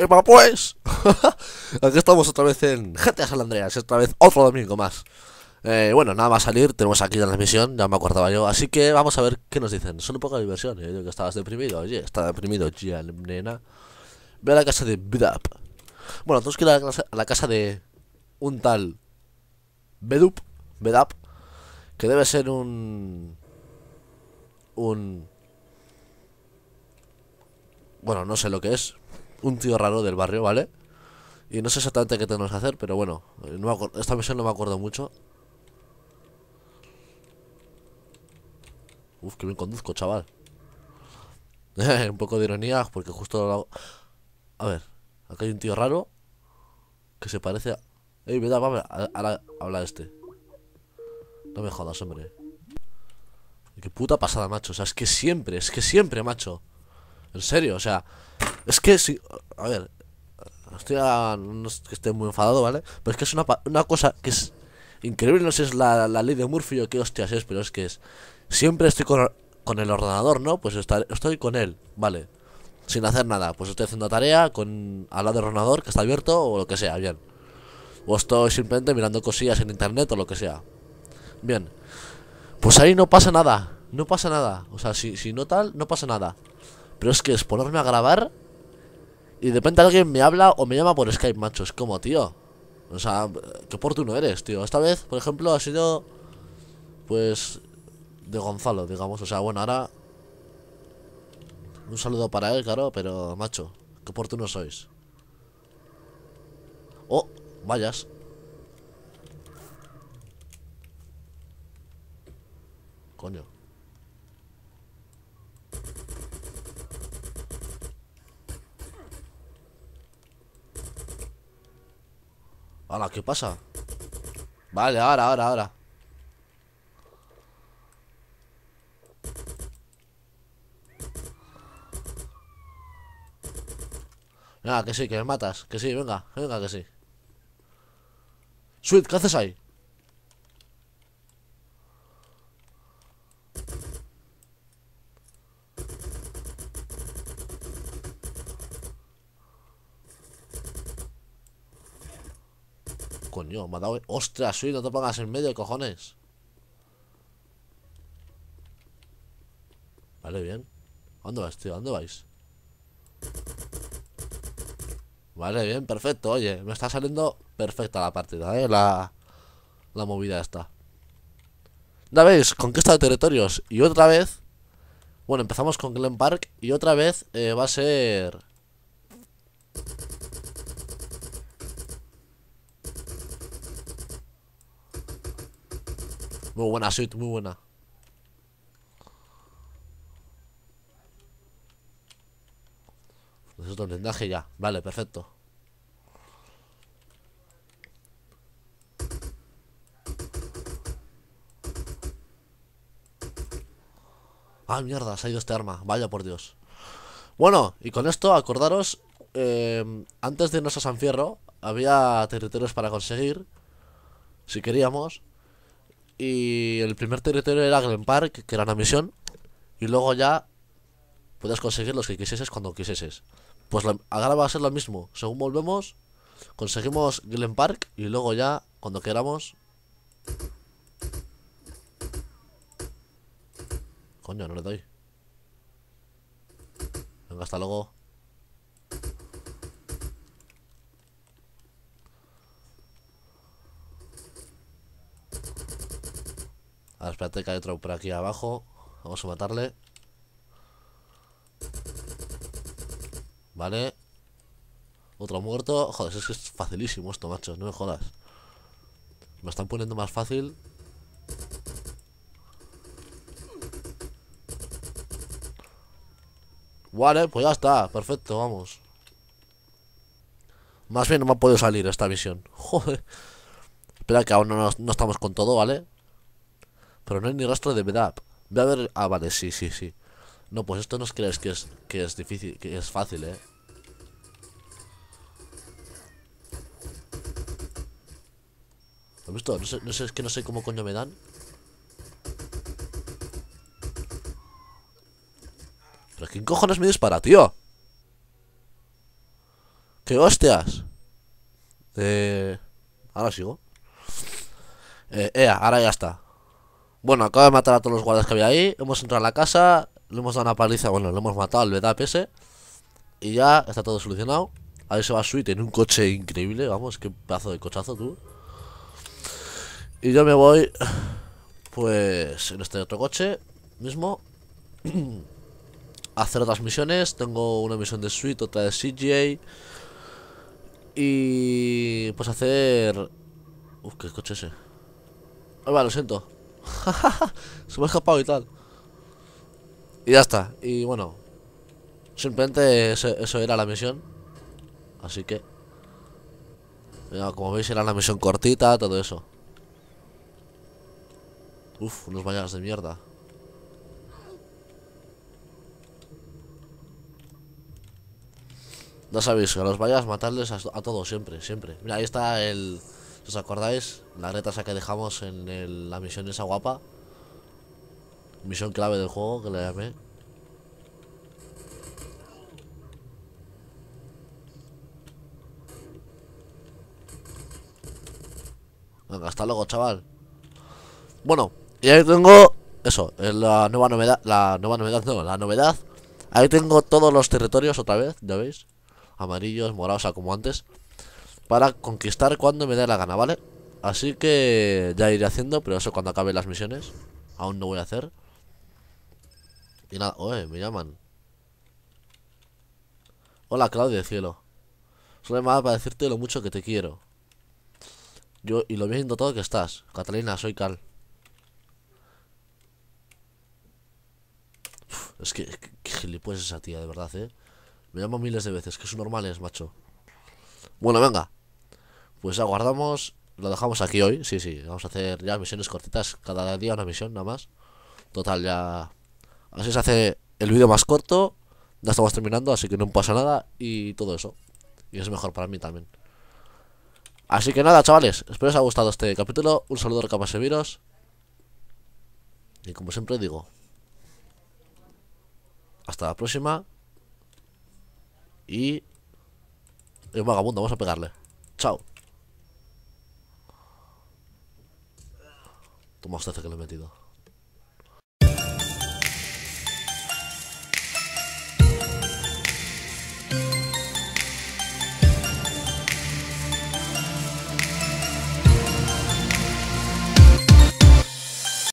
Epa eh, pues Aquí estamos otra vez en GTA San Andreas Otra vez otro domingo más eh, Bueno, nada más salir, tenemos aquí la transmisión Ya me acordaba yo, así que vamos a ver qué nos dicen Son un poco de diversión, eh, que estabas deprimido Oye, estaba deprimido, ya, nena Ve a la casa de Bedup Bueno, tenemos que a la, a la casa de Un tal Bedup Bedup Que debe ser un Un bueno, no sé lo que es, un tío raro del barrio, ¿vale? Y no sé exactamente qué tenemos que hacer, pero bueno, eh, esta misión no me acuerdo mucho. Uf, que bien conduzco, chaval. un poco de ironía, porque justo... Lo A ver, acá hay un tío raro que se parece a... Ey, da habla este. No me jodas, hombre. Qué puta pasada, macho. O sea, es que siempre, es que siempre, macho. En serio, o sea, es que si. A ver. Estoy no es que esté muy enfadado, ¿vale? Pero es que es una, una cosa que es increíble. No sé si es la, ley de Murphy o qué hostias es, pero es que es. Siempre estoy con, el ordenador, ¿no? Pues estoy con él, ¿vale? Sin hacer nada. Pues estoy haciendo tarea con, al lado del ordenador que está abierto o lo que sea, bien. O estoy simplemente mirando cosillas en internet o lo que sea. Bien. Pues ahí no pasa nada. No pasa nada. O sea, si, si no tal, no pasa nada. Pero es que es ponerme a grabar y de repente alguien me habla o me llama por Skype, macho. Es como, tío. O sea, qué oportuno eres, tío. Esta vez, por ejemplo, ha sido. Pues. De Gonzalo, digamos. O sea, bueno, ahora. Un saludo para él, claro, pero, macho. Qué oportuno sois. Oh, vayas. Coño. Ahora, ¿qué pasa? Vale, ahora, ahora, ahora. Nada, que sí, que me matas. Que sí, venga, venga, que sí. Sweet, ¿qué haces ahí? Coño, me ha dado... ¡Ostras, soy! No te pongas en medio, cojones Vale, bien ¿Dónde vais, tío? ¿Dónde vais? Vale, bien, perfecto Oye, me está saliendo perfecta la partida, ¿eh? La, la movida esta Ya veis, conquista de territorios Y otra vez Bueno, empezamos con Glen Park Y otra vez eh, va a ser Muy buena, suite muy buena. Necesito pues blindaje ya. Vale, perfecto. Ah, mierda, se ha ido este arma. Vaya por Dios. Bueno, y con esto, acordaros, eh, antes de irnos a San Fierro, había territorios para conseguir, si queríamos. Y el primer territorio era Glen Park, que era una misión. Y luego ya Puedes conseguir los que quisieses cuando quisieses. Pues ahora va a ser lo mismo. Según volvemos, conseguimos Glen Park y luego ya, cuando queramos... Coño, no le doy. Venga, hasta luego. A ver, espérate que hay otro por aquí abajo. Vamos a matarle. Vale. Otro muerto. Joder, es que es facilísimo esto, macho No me jodas. Me están poniendo más fácil. Vale, pues ya está. Perfecto, vamos. Más bien no me ha podido salir esta misión. Joder. Espera que aún no estamos con todo, ¿vale? Pero no hay ni rastro de verdad. Voy a ver... Ah, vale, sí, sí, sí. No, pues esto no os crees que es, que es difícil, que es fácil, ¿eh? ¿Lo has visto? No sé, no sé, es que no sé cómo coño me dan. ¿Pero quién cojones me dispara, tío? ¡Qué hostias! Eh... Ahora sigo. Eh, ea, ahora ya está. Bueno, acaba de matar a todos los guardias que había ahí. Hemos entrado a la casa, le hemos dado una paliza, bueno, le hemos matado al VDAP ese. Y ya está todo solucionado. Ahí se va suite en un coche increíble, vamos, qué pedazo de cochazo tú. Y yo me voy, pues, en este otro coche mismo. a hacer otras misiones. Tengo una misión de suite otra de CJ. Y pues hacer... Uf, qué coche ese. Ah, va, lo siento. Se me ha escapado y tal. Y ya está. Y bueno. Simplemente eso, era la misión. Así que... como veis era una misión cortita, todo eso. Uf, unos vallas de mierda. No sabéis, a los vallas matarles a todos, siempre, siempre. Mira, ahí está el... ¿Os acordáis? La reta esa que dejamos en la misión esa guapa. Misión clave del juego, que le llamé. Venga, hasta luego, chaval. Bueno, y ahí tengo... Eso, eh, la nueva novedad... La nueva novedad, no, la novedad. Ahí tengo todos los territorios otra vez, ¿ya veis? Amarillos, morados, o sea, como antes para conquistar cuando me dé la gana, ¿vale? Así que ya iré haciendo, pero eso cuando acaben las misiones. Aún no voy a hacer. Y nada, oye, me llaman. Hola, Claudio, cielo. Solo va para decirte lo mucho que te quiero. Yo, y lo viendo todo que estás. Catalina, soy Cal. es que, qué que esa tía, de verdad, eh. Me llamo miles de veces, que es normal es, macho. Bueno, venga. Pues aguardamos, lo dejamos aquí hoy, sí, sí, vamos a hacer ya misiones cortitas, cada día una misión nada más. Total, ya... Así se hace el vídeo más corto, ya estamos terminando, así que no pasa nada y todo eso. Y es mejor para mí también. Así que nada, chavales, espero os haya gustado este capítulo. Un saludo a Capaseviros. Y como siempre digo, hasta la próxima. Y... El vagabundo, vamos a pegarle. Chao. Το μάς θα έφερε